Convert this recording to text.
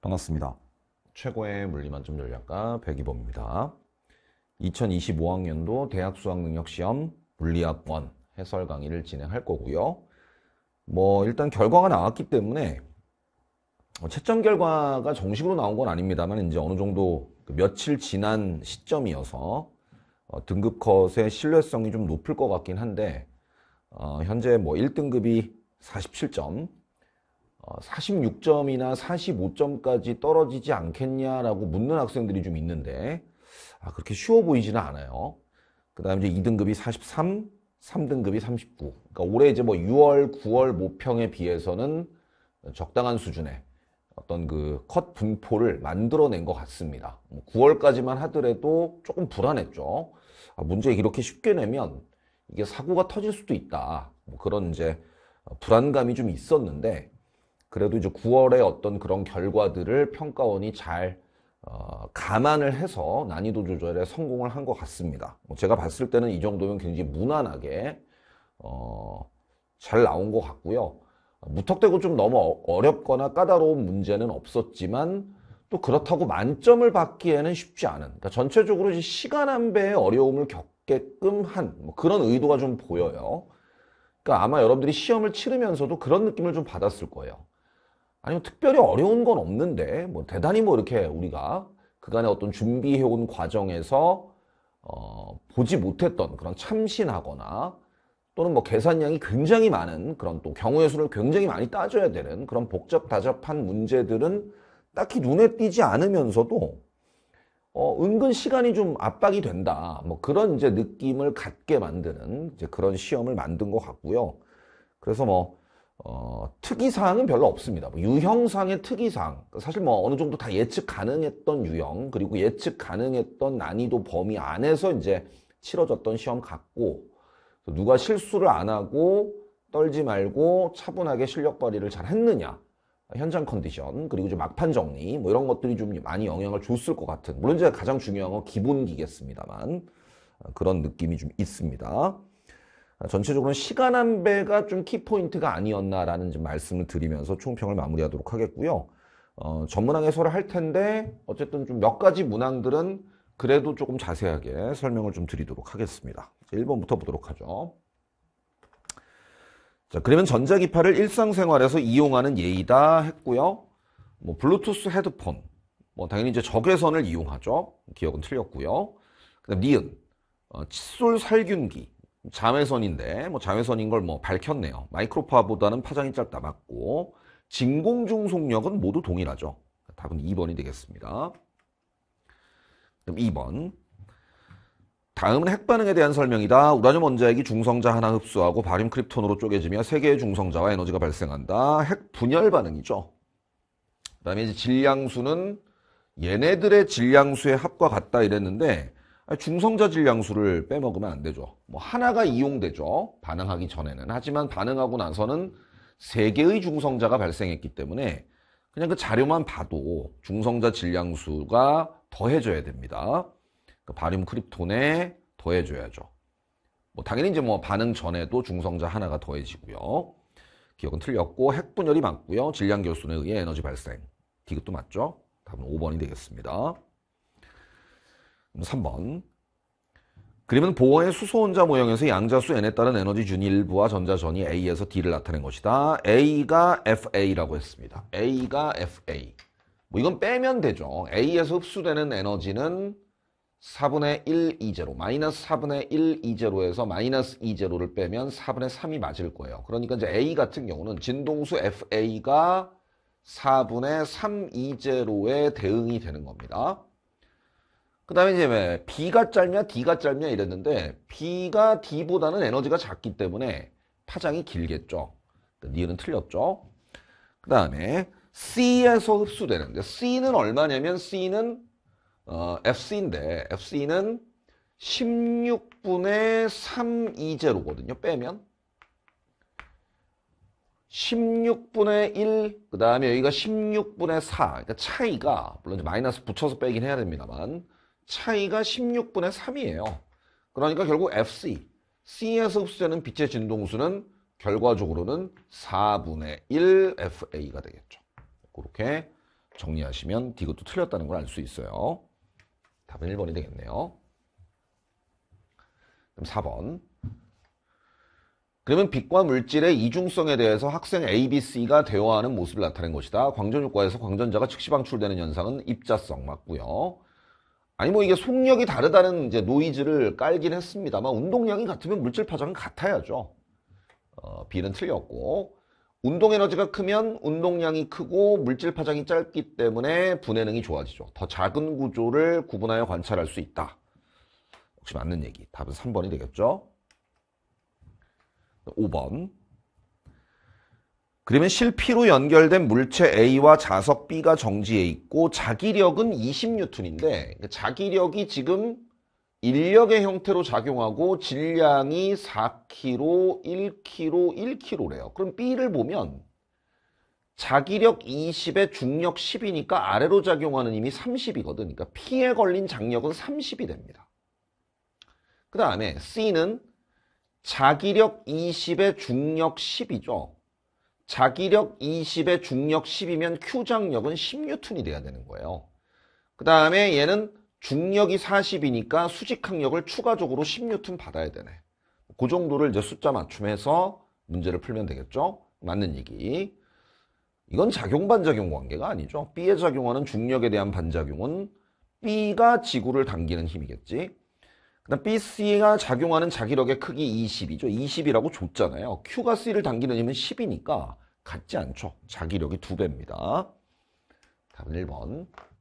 반갑습니다. 최고의 물리만점 전략가 백이범입니다. 2025학년도 대학 수학능력시험 물리학원 해설 강의를 진행할 거고요. 뭐 일단 결과가 나왔기 때문에 뭐 채점 결과가 정식으로 나온 건 아닙니다만 이제 어느 정도 그 며칠 지난 시점이어서 어, 등급 컷의 신뢰성이 좀 높을 것 같긴 한데 어, 현재 뭐 1등급이 47점, 46점이나 어, 45점까지 떨어지지 않겠냐라고 묻는 학생들이 좀 있는데 아, 그렇게 쉬워 보이지는 않아요. 그 다음에 이제 2등급이 43, 3등급이 39. 그러니까 올해 이제 뭐 6월, 9월 모평에 비해서는 적당한 수준의 어떤 그 컷 분포를 만들어낸 것 같습니다. 9월까지만 뭐 하더라도 조금 불안했죠. 아, 문제 이렇게 쉽게 내면 이게 사고가 터질 수도 있다. 뭐 그런 이제 어, 불안감이 좀 있었는데 그래도 이제 9월에 어떤 그런 결과들을 평가원이 잘 어, 감안을 해서 난이도 조절에 성공을 한 것 같습니다. 뭐 제가 봤을 때는 이 정도면 굉장히 무난하게 어, 잘 나온 것 같고요. 무턱대고 좀 너무 어, 어렵거나 까다로운 문제는 없었지만 또 그렇다고 만점을 받기에는 쉽지 않은 그러니까 전체적으로 시간 한 배의 어려움을 겪게끔 한뭐 그런 의도가 좀 보여요. 그러니까 아마 여러분들이 시험을 치르면서도 그런 느낌을 좀 받았을 거예요. 아니면 특별히 어려운 건 없는데 뭐 대단히 뭐 이렇게 우리가 그간의 어떤 준비해온 과정에서 어, 보지 못했던 그런 참신하거나 또는 뭐 계산량이 굉장히 많은 그런 또 경우의 수를 굉장히 많이 따져야 되는 그런 복잡다잡한 문제들은 딱히 눈에 띄지 않으면서도 어, 은근 시간이 좀 압박이 된다. 뭐 그런 이제 느낌을 갖게 만드는 이제 그런 시험을 만든 것 같고요. 그래서 뭐 어, 특이사항은 별로 없습니다. 뭐 유형상의 특이사항. 사실 뭐 어느 정도 다 예측 가능했던 유형, 그리고 예측 가능했던 난이도 범위 안에서 이제 치러졌던 시험 같고, 누가 실수를 안 하고 떨지 말고 차분하게 실력 발휘를 잘 했느냐. 현장 컨디션, 그리고 이제 막판 정리, 뭐 이런 것들이 좀 많이 영향을 줬을 것 같은. 물론 이제 가장 중요한 건 기본기겠습니다만, 그런 느낌이 좀 있습니다. 아, 전체적으로 시간 한 배가 좀 키포인트가 아니었나라는 말씀을 드리면서 총평을 마무리하도록 하겠고요. 어, 전문항 해설을 할 텐데 어쨌든 좀 몇 가지 문항들은 그래도 조금 자세하게 설명을 좀 드리도록 하겠습니다. 1번부터 보도록 하죠. 자, 그러면 전자기파를 일상생활에서 이용하는 예의다 했고요. 뭐 블루투스 헤드폰, 뭐 당연히 이제 적외선을 이용하죠. 기억은 틀렸고요. 그다음 니은, 어, 칫솔 살균기, 자외선인데 뭐 자외선인 걸 뭐 밝혔네요. 마이크로파보다는 파장이 짧다 맞고 진공중 속력은 모두 동일하죠. 답은 2번이 되겠습니다. 그럼 2번 다음은 핵반응에 대한 설명이다. 우라늄 원자핵이 중성자 하나 흡수하고 바륨 크립톤으로 쪼개지며 세 개의 중성자와 에너지가 발생한다. 핵 분열 반응이죠. 그 다음에 이제 질량수는 얘네들의 질량수의 합과 같다 이랬는데 아, 중성자 질량수를 빼먹으면 안 되죠. 뭐 하나가 이용되죠. 반응하기 전에는. 하지만 반응하고 나서는 세 개의 중성자가 발생했기 때문에 그냥 그 자료만 봐도 중성자 질량수가 더해져야 됩니다. 그 바륨 크립톤에 더해줘야죠. 뭐 당연히 이제 뭐 반응 전에도 중성자 하나가 더해지고요. 기억은 틀렸고 핵분열이 맞고요. 질량 결손에 의해 에너지 발생. 디귿도 맞죠? 답은 5번이 되겠습니다. 3번. 그림은 보어의 수소원자 모형에서 양자수 n에 따른 에너지 준 일부와 전자전이 a에서 d를 나타낸 것이다. a가 fa라고 했습니다. a가 fa. 뭐 이건 빼면 되죠. a에서 흡수되는 에너지는 4분의 1, 2제로, 마이너스 4분의 1, 2제로에서 마이너스 2제로를 빼면 4분의 3이 맞을 거예요. 그러니까 이제 a 같은 경우는 진동수 fa가 4분의 3, 2제로에 대응이 되는 겁니다. 그 다음에 이제 왜 B가 짧냐 D가 짧냐 이랬는데 B가 D보다는 에너지가 작기 때문에 파장이 길겠죠. 니은은 그러니까 틀렸죠. 그 다음에 C에서 흡수되는데 C는 얼마냐면 C는 어, FC인데 FC는 16분의 3 2제로거든요. 빼면 16분의 1, 그 다음에 여기가 16분의 4. 그러니까 차이가, 물론 마이너스 붙여서 빼긴 해야 됩니다만, 차이가 16분의 3이에요. 그러니까 결국 FC, C에서 흡수되는 빛의 진동수는 결과적으로는 4분의 1 FA가 되겠죠. 그렇게 정리하시면 디귿도 틀렸다는 걸 알 수 있어요. 답은 1번이 되겠네요. 그럼 4번. 그러면 빛과 물질의 이중성에 대해서 학생 A, B, C가 대화하는 모습을 나타낸 것이다. 광전 효과에서 광전자가 즉시 방출되는 현상은 입자성 맞고요. 아니 뭐 이게 속력이 다르다는 이제 노이즈를 깔긴 했습니다만 운동량이 같으면 물질 파장은 같아야죠. 어, B는 틀렸고 운동 에너지가 크면 운동량이 크고 물질 파장이 짧기 때문에 분해능이 좋아지죠. 더 작은 구조를 구분하여 관찰할 수 있다. 혹시 맞는 얘기. 답은 3번이 되겠죠. 5번. 그러면 실피로 연결된 물체 A와 자석 B가 정지해 있고 자기력은 20N인데 그 자기력이 지금 인력의 형태로 작용하고 질량이 4kg, 1kg, 1kg래요. 그럼 B를 보면 자기력 20에 중력 10이니까 아래로 작용하는 힘이 30이거든. 그러니까 P에 걸린 장력은 30이 됩니다. 그 다음에 C는 자기력 20에 중력 10이죠. 자기력 20에 중력 10이면 Q장력은 10N이 돼야 되는 거예요. 그 다음에 얘는 중력이 40이니까 수직항력을 추가적으로 10N 받아야 되네. 그 정도를 이제 숫자 맞춤해서 문제를 풀면 되겠죠? 맞는 얘기. 이건 작용 반작용 관계가 아니죠. B에 작용하는 중력에 대한 반작용은 B가 지구를 당기는 힘이겠지. 그다음 Bc가 작용하는 자기력의 크기 20이죠. 20이라고 줬잖아요. Q가 C를 당기는 힘은 10이니까 같지 않죠. 자기력이 2배입니다. 답은 1번.